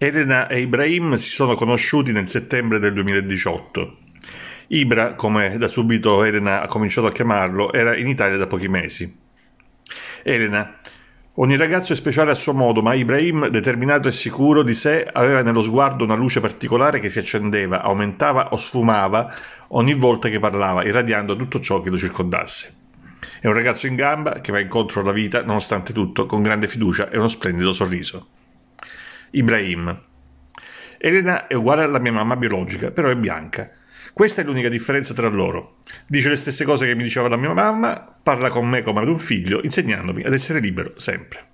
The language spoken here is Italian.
Elena e Ibrahim si sono conosciuti nel settembre del 2018. Ibra, come da subito Elena ha cominciato a chiamarlo, era in Italia da pochi mesi. Elena, ogni ragazzo è speciale a suo modo, ma Ibrahim, determinato e sicuro di sé, aveva nello sguardo una luce particolare che si accendeva, aumentava o sfumava ogni volta che parlava, irradiando tutto ciò che lo circondasse. È un ragazzo in gamba che va incontro alla vita, nonostante tutto, con grande fiducia e uno splendido sorriso. Ibrahim. Elena è uguale alla mia mamma biologica, però è bianca. Questa è l'unica differenza tra loro. Dice le stesse cose che mi diceva la mia mamma, parla con me come ad un figlio, insegnandomi ad essere libero sempre.